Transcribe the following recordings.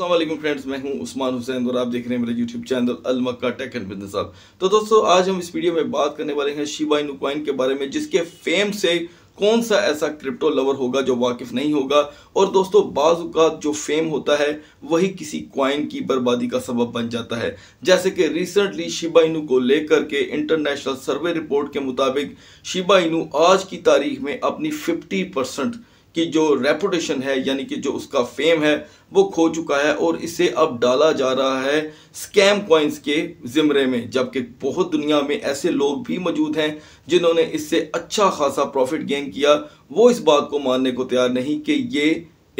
Aslam friends मैं हूं उस्मान हुसैन और आप देख रहे हैं मेरे YouTube चैनल अलमक्का टेक एंड बिजनेस आप तो दोस्तों आज हम इस वीडियो में बात करने वाले हैं शिबा इनु के बारे में जिसके फेम से कौन सा ऐसा क्रिप्टो लवर होगा जो वाकिफ नहीं होगा और दोस्तों बाज़ जो फेम होता है वही किसी क्वाइन की बर्बादी का सबब बन जाता है जैसे कि रिसेंटली शिबा को लेकर के इंटरनेशनल सर्वे रिपोर्ट के मुताबिक शिबा आज की तारीख में अपनी 50 परसेंट कि जो रेपुटेशन है यानी कि जो उसका फेम है वो खो चुका है और इसे अब डाला जा रहा है स्कैम कॉइन्स के ज़िमरे में जबकि बहुत दुनिया में ऐसे लोग भी मौजूद हैं जिन्होंने इससे अच्छा खासा प्रॉफिट गेन किया वो इस बात को मानने को तैयार नहीं कि ये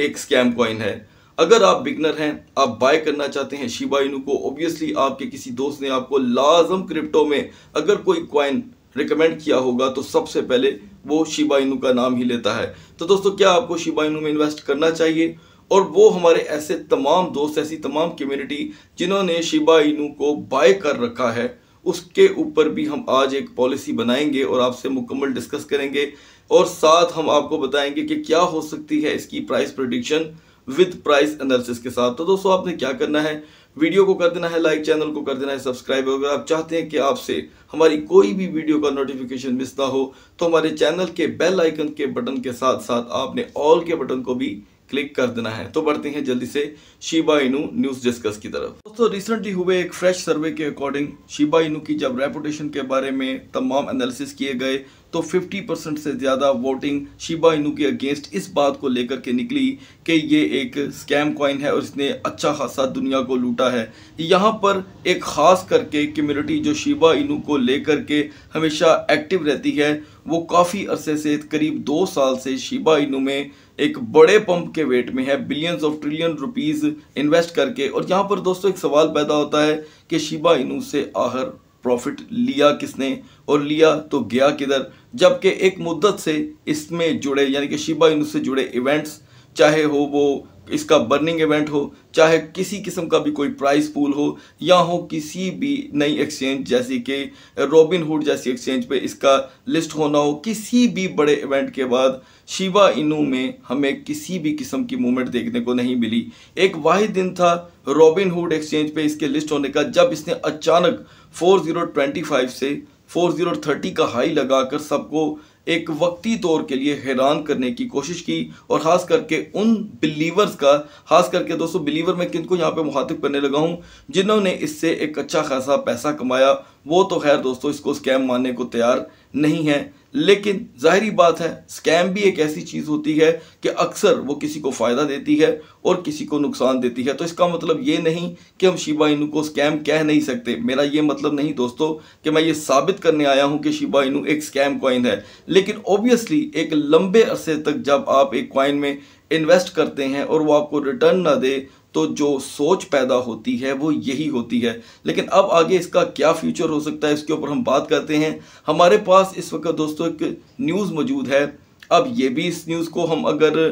एक स्कैम कॉइन है अगर आप बिगनर हैं आप बाय करना चाहते हैं शिबा इनू को ऑब्वियसली आपके किसी दोस्त ने आपको लाजम क्रिप्टो में अगर कोई कॉइन रिकमेंड किया होगा तो सबसे पहले वो शिबा इनू का नाम ही लेता है तो दोस्तों क्या आपको शिबा इनू में इन्वेस्ट करना चाहिए और वो हमारे ऐसे तमाम दोस्त ऐसी तमाम कम्युनिटी जिन्होंने शिबा इनू को बाय कर रखा है उसके ऊपर भी हम आज एक पॉलिसी बनाएंगे और आपसे मुकम्मल डिस्कस करेंगे और साथ हम आपको बताएंगे कि क्या हो सकती है इसकी price prediction with price analysis के साथ तो दोस्तों आपने क्या करना है वीडियो को कर देना है लाइक चैनल को कर देना है सब्सक्राइब अगर आप चाहते हैं कि आपसे हमारी कोई भी वीडियो का नोटिफिकेशन मिस ना हो तो हमारे चैनल के बेल आइकन के बटन के साथ साथ आपने ऑल के बटन को भी क्लिक कर देना है तो बढ़ते हैं जल्दी से शिबा इनू न्यूज डिस्कस की तरफ दोस्तों रिसेंटली हुए एक फ्रेश सर्वे के अकॉर्डिंग शिबा इनू की जब रेपुटेशन के बारे में तमाम एनालिसिस किए गए तो 50 परसेंट से ज़्यादा वोटिंग शिबा इनू के अगेंस्ट इस बात को लेकर के निकली कि ये एक स्कैम कॉइन है और इसने अच्छा खासा दुनिया को लूटा है यहाँ पर एक ख़ास करके कम्युनिटी जो शिबा इनू को लेकर के हमेशा एक्टिव रहती है वो काफ़ी अरसे से करीब दो साल से शिबा इनू में एक बड़े पंप के वेट में है billions of trillion rupees invest करके और यहाँ पर दोस्तों एक सवाल पैदा होता है कि शिबा इनू से आहर प्रॉफिट लिया किसने और लिया तो गया किधर जबकि एक मुद्दत से इसमें जुड़े यानी कि शिबा इनू से जुड़े इवेंट्स चाहे हो वो इसका बर्निंग इवेंट हो चाहे किसी किस्म का भी कोई प्राइस पूल हो या हो किसी भी नई एक्सचेंज जैसे कि रॉबिन हुड जैसी एक्सचेंज पे इसका लिस्ट होना हो किसी भी बड़े इवेंट के बाद शिवा इनू में हमें किसी भी किस्म की मूवमेंट देखने को नहीं मिली एक वाहि दिन था रॉबिन हुड एक्सचेंज पे इसके लिस्ट होने का जब इसने अचानक फोर से 4030 का हाई लगाकर सबको एक वक्ती तौर के लिए हैरान करने की कोशिश की और ख़ास करके उन बिलीवर्स का ख़ास करके दोस्तों बिलीवर मैं किन को यहाँ पे मुखातिब करने लगा हूँ जिन्होंने इससे एक अच्छा खासा पैसा कमाया वो तो खैर दोस्तों इसको स्कैम मानने को तैयार नहीं है लेकिन जाहरी बात है स्कैम भी एक ऐसी चीज़ होती है कि अक्सर वो किसी को फ़ायदा देती है और किसी को नुकसान देती है तो इसका मतलब ये नहीं कि हम शिबा इनू को स्कैम कह नहीं सकते मेरा ये मतलब नहीं दोस्तों कि मैं ये साबित करने आया हूँ कि शिबा इनू एक स्कैम कॉइन है लेकिन ऑब्वियसली एक लंबे अरसे तक जब आप एक कॉइन में इन्वेस्ट करते हैं और वो आपको रिटर्न ना दे तो जो सोच पैदा होती है वो यही होती है लेकिन अब आगे इसका क्या फ्यूचर हो सकता है इसके ऊपर हम बात करते हैं हमारे पास इस वक्त दोस्तों एक न्यूज़ मौजूद है अब ये भी इस न्यूज़ को हम अगर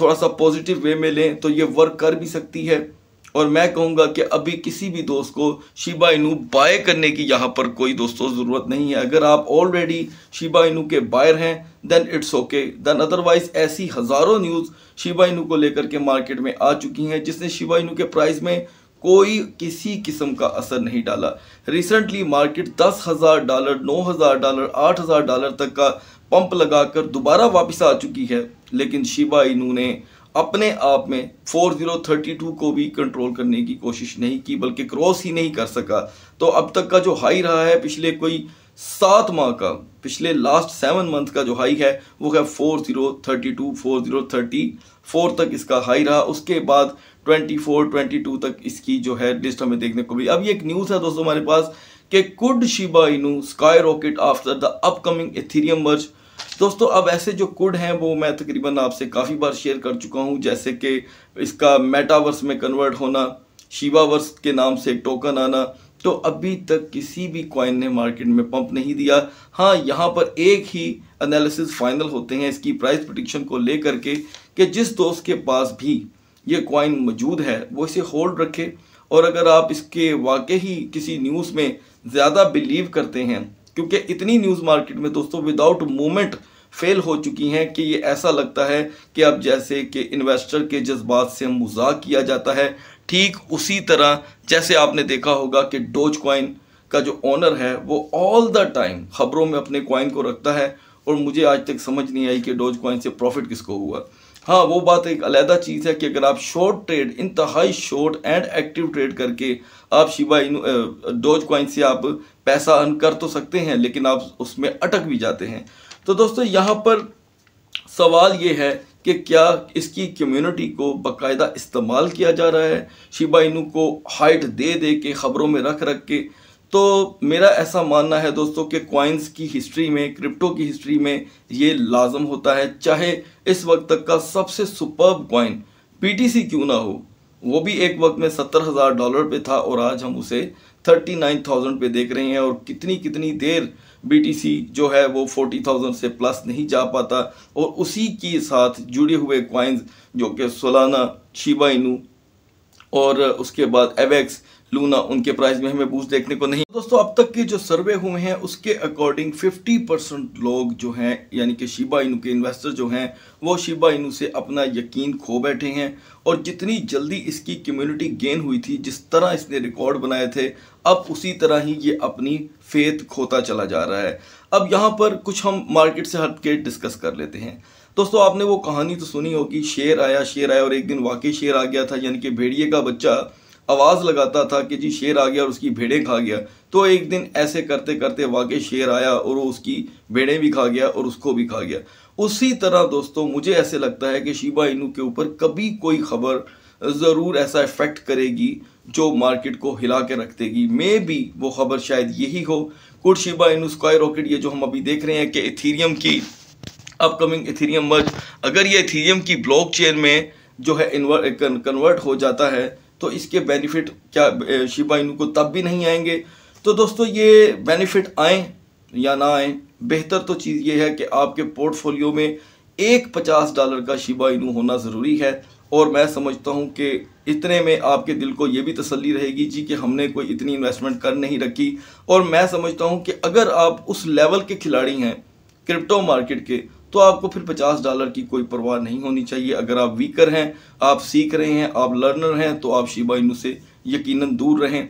थोड़ा सा पॉजिटिव वे में लें तो ये वर्क कर भी सकती है और मैं कहूँगा कि अभी किसी भी दोस्त को शिबा इनू बाय करने की यहाँ पर कोई दोस्तों ज़रूरत नहीं है अगर आप ऑलरेडी शिबा इनू के बायर हैं then it's okay then otherwise ऐसी हज़ारों न्यूज़ शिबा इनू को लेकर के मार्केट में आ चुकी हैं जिसने शिबा इनू के प्राइस में कोई किसी किस्म का असर नहीं डाला रिसेंटली मार्केट दस हज़ार डॉलर नौ हज़ार डॉलर आठ हज़ार डॉलर तक का पंप लगाकर दोबारा वापस आ चुकी है लेकिन शिबा इनू ने अपने आप में 4032 को भी कंट्रोल करने की कोशिश नहीं की बल्कि क्रॉस ही नहीं कर सका तो अब तक का जो हाई रहा है पिछले कोई सात माह का पिछले लास्ट सेवन मंथ का जो हाई है वो है four zero thirty two four zero thirty four तक इसका हाई रहा उसके बाद ट्वेंटी फोर ट्वेंटी टू तक इसकी जो है लिस्ट हमें देखने को भी अब ये एक न्यूज़ है दोस्तों हमारे पास कि could Shiba Inu sky rocket after the upcoming Ethereum merge दोस्तों अब ऐसे जो कोड हैं वो मैं तकरीबन आपसे काफ़ी बार शेयर कर चुका हूँ जैसे कि इसका मेटावर्स में कन्वर्ट होना शिवावर्स के नाम से टोकन आना तो अभी तक किसी भी कॉइन ने मार्केट में पंप नहीं दिया हाँ यहाँ पर एक ही एनालिसिस फाइनल होते हैं इसकी प्राइस प्रडिक्शन को लेकर के कि जिस दोस्त के पास भी ये कॉइन मौजूद है वो इसे होल्ड रखे और अगर आप इसके वाकई ही किसी न्यूज़ में ज़्यादा बिलीव करते हैं क्योंकि इतनी न्यूज़ मार्केट में दोस्तों विदाउट मूवमेंट फेल हो चुकी हैं कि ये ऐसा लगता है कि अब जैसे कि इन्वेस्टर के जज्बात से मजाक किया जाता है ठीक उसी तरह जैसे आपने देखा होगा कि डोज क्वाइन का जो ऑनर है वो ऑल द टाइम खबरों में अपने क्वाइन को रखता है और मुझे आज तक समझ नहीं आई कि डोज क्वाइन से प्रॉफिट किसको हुआ हाँ वो बात एक अलहदा चीज़ है कि अगर आप शॉर्ट ट्रेड इंतहाई शॉर्ट एंड एक्टिव ट्रेड करके आप शिवा डोज कॉइन से आप पैसा अर्न कर तो सकते हैं लेकिन आप उसमें अटक भी जाते हैं तो दोस्तों यहाँ पर सवाल ये है कि क्या इसकी कम्युनिटी को बाकायदा इस्तेमाल किया जा रहा है शिबाइनू को हाइट दे दे के ख़बरों में रख रख के तो मेरा ऐसा मानना है दोस्तों कि कॉइन्स की हिस्ट्री में क्रिप्टो की हिस्ट्री में ये लाजम होता है चाहे इस वक्त तक का सबसे सुपर कॉइन पी क्यों ना हो वो भी एक वक्त में सत्तर हज़ार डॉलर पे था और आज हम उसे थर्टी नाइन थाउजेंड पर देख रहे हैं और कितनी कितनी देर बी जो है वो फोर्टी थाउजेंड से प्लस नहीं जा पाता और उसी के साथ जुड़े हुए कॉइन्स जो कि सोलाना शिबाइनू और उसके बाद एवेक्स लूना उनके प्राइस में हमें बूस्ट देखने को नहीं तो दोस्तों अब तक के जो सर्वे हुए हैं उसके अकॉर्डिंग 50 परसेंट लोग जो हैं यानी कि शिबा इनू के इन्वेस्टर जो हैं वो शिबा इनू से अपना यकीन खो बैठे हैं और जितनी जल्दी इसकी कम्युनिटी गेन हुई थी जिस तरह इसने रिकॉर्ड बनाए थे अब उसी तरह ही ये अपनी फेत खोता चला जा रहा है अब यहाँ पर कुछ हम मार्केट से हट के डिस्कस कर लेते हैं दोस्तों आपने वो कहानी तो सुनी होगी शेर आया शेर आया और एक दिन वाकई शेर आ गया था यानी कि भेड़िए का बच्चा आवाज़ लगाता था कि जी शेर आ गया और उसकी भेड़ें खा गया तो एक दिन ऐसे करते करते वाकई शेर आया और वो उसकी भेड़ें भी खा गया और उसको भी खा गया उसी तरह दोस्तों मुझे ऐसे लगता है कि शिबा इनू के ऊपर कभी कोई खबर ज़रूर ऐसा इफ़ेक्ट करेगी जो मार्केट को हिला के रख देगी मे भी वो खबर शायद यही हो could Shiba Inu square rocket ये जो हम अभी देख रहे हैं कि इथीरियम की अपकमिंग इथीरियम मर्ज अगर ये इथीरियम की ब्लॉक में जो है कन्वर्ट हो जाता है तो इसके बेनिफिट क्या शिबा इनू को तब भी नहीं आएंगे तो दोस्तों ये बेनिफिट आए या ना आए बेहतर तो चीज़ ये है कि आपके पोर्टफोलियो में एक पचास डॉलर का शिबा इनू होना ज़रूरी है और मैं समझता हूँ कि इतने में आपके दिल को ये भी तसल्ली रहेगी जी कि हमने कोई इतनी इन्वेस्टमेंट कर नहीं रखी और मैं समझता हूँ कि अगर आप उस लेवल के खिलाड़ी हैं क्रिप्टो मार्केट के तो आपको फिर पचास डॉलर की कोई परवाह नहीं होनी चाहिए अगर आप वीकर हैं आप सीख रहे हैं आप लर्नर हैं तो आप शिबा इनू से यकीनन दूर रहें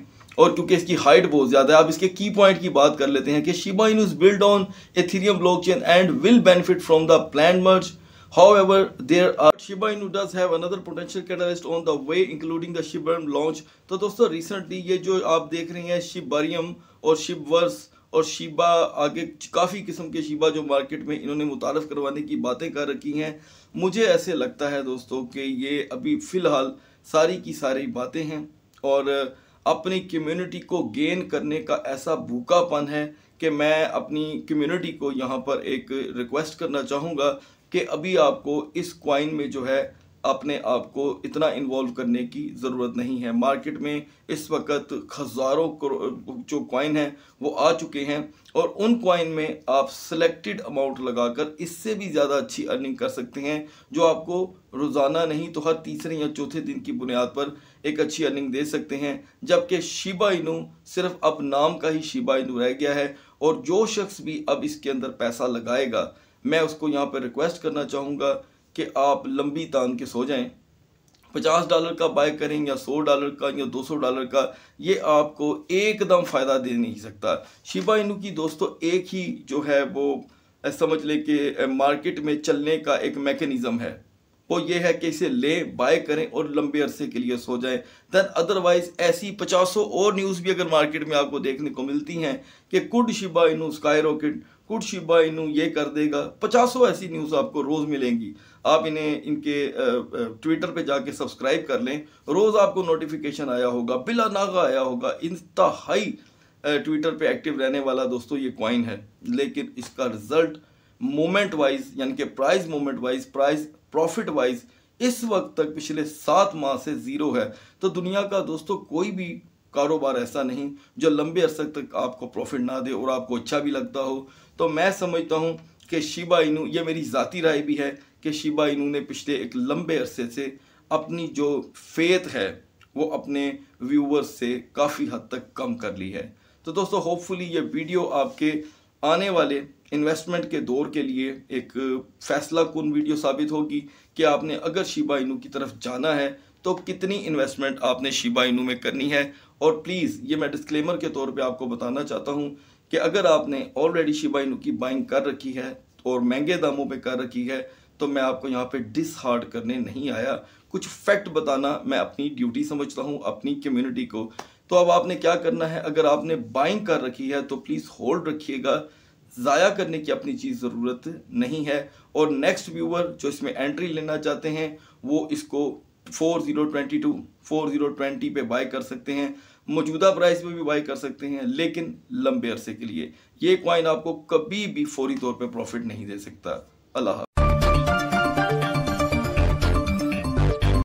और क्योंकि इसकी हाइट बहुत ज़्यादा है आप इसके की पॉइंट की बात कर लेते हैं कि Shiba Inu's build on Ethereum chain and will benefit from the plan merge However, there are Shiba Inu does have another potential catalyst on the way, including the Shibarium launch. तो दोस्तों recently ये जो आप देख रहे हैं शिबरियम और शिबवर्स और शीबा आगे काफ़ी किस्म के शीबा जो मार्केट में इन्होंने मुतारफ़ करवाने की बातें कर रखी हैं मुझे ऐसे लगता है दोस्तों कि ये अभी फ़िलहाल सारी की सारी बातें हैं और अपनी कम्युनिटी को गेन करने का ऐसा भूखापन है कि मैं अपनी कम्युनिटी को यहाँ पर एक रिक्वेस्ट करना चाहूँगा कि अभी आपको इस क्वाइन में जो है अपने आप को इतना इन्वॉल्व करने की ज़रूरत नहीं है मार्केट में इस वक्त हज़ारों जो कॉइन हैं वो आ चुके हैं और उन कॉइन में आप सेलेक्टेड अमाउंट लगाकर इससे भी ज़्यादा अच्छी अर्निंग कर सकते हैं जो आपको रोज़ाना नहीं तो हर तीसरे या चौथे दिन की बुनियाद पर एक अच्छी अर्निंग दे सकते हैं जबकि शिबा इनू सिर्फ अब नाम का ही शिबा इनू रह गया है और जो शख्स भी अब इसके अंदर पैसा लगाएगा मैं उसको यहाँ पर रिक्वेस्ट करना चाहूँगा कि आप लंबी तान के सो जाएं पचास डॉलर का बाय करें या सौ डॉलर का या दो सौ डॉलर का ये आपको एकदम फ़ायदा दे नहीं सकता शिबा इनू की दोस्तों एक ही जो है वो समझ लें कि मार्केट में चलने का एक मेकनिज़म है वो ये है कि इसे लें बाय करें और लंबे अरसे के लिए सो जाएं दैन अदरवाइज ऐसी पचासों और न्यूज़ भी अगर मार्केट में आपको देखने को मिलती हैं कि could Shiba Inu sky rocket कुछ बाई नू ये कर देगा पचासों ऐसी न्यूज़ आपको रोज़ मिलेंगी आप इन्हें इनके ट्विटर पे जाके सब्सक्राइब कर लें रोज़ आपको नोटिफिकेशन आया होगा बिला नागा आया होगा इंतहाई ट्विटर पे एक्टिव रहने वाला दोस्तों ये कॉइन है लेकिन इसका रिजल्ट मोमेंट वाइज यानी कि price moment wise price profit wise इस वक्त तक पिछले सात माह से ज़ीरो है तो दुनिया का दोस्तों कोई भी कारोबार ऐसा नहीं जो लंबे अरसे तक आपको प्रॉफिट ना दे और आपको अच्छा भी लगता हो तो मैं समझता हूँ कि शिबा इनू ये मेरी ज़ाती राय भी है कि शिबा इनू ने पिछले एक लंबे अरसे से अपनी जो फेथ है वो अपने व्यूवर्स से काफ़ी हद तक कम कर ली है तो दोस्तों होपफुली ये वीडियो आपके आने वाले इन्वेस्टमेंट के दौर के लिए एक फैसला कन वीडियो साबित होगी कि आपने अगर शिबा इनू की तरफ जाना है तो कितनी इन्वेस्टमेंट आपने शिबा इनू में करनी है और प्लीज़ ये मैं डिस्क्लेमर के तौर पे आपको बताना चाहता हूँ कि अगर आपने ऑलरेडी शिबा की बाइंग कर रखी है और महंगे दामों पे कर रखी है तो मैं आपको यहाँ पे डिसहार्ड करने नहीं आया कुछ फैक्ट बताना मैं अपनी ड्यूटी समझता हूँ अपनी कम्युनिटी को तो अब आपने क्या करना है अगर आपने बाइंग कर रखी है तो प्लीज़ होल्ड रखिएगा ज़ाया करने की अपनी चीज़ ज़रूरत नहीं है और नेक्स्ट व्यूअर जो इसमें एंट्री लेना चाहते हैं वो इसको four zero twenty two four zero twenty पे बाय कर सकते हैं मौजूदा प्राइस में भी बाय कर सकते हैं लेकिन लंबे अरसे के लिए ये क्वाइन आपको कभी भी फौरी तौर पे प्रॉफिट नहीं दे सकता अल्लाह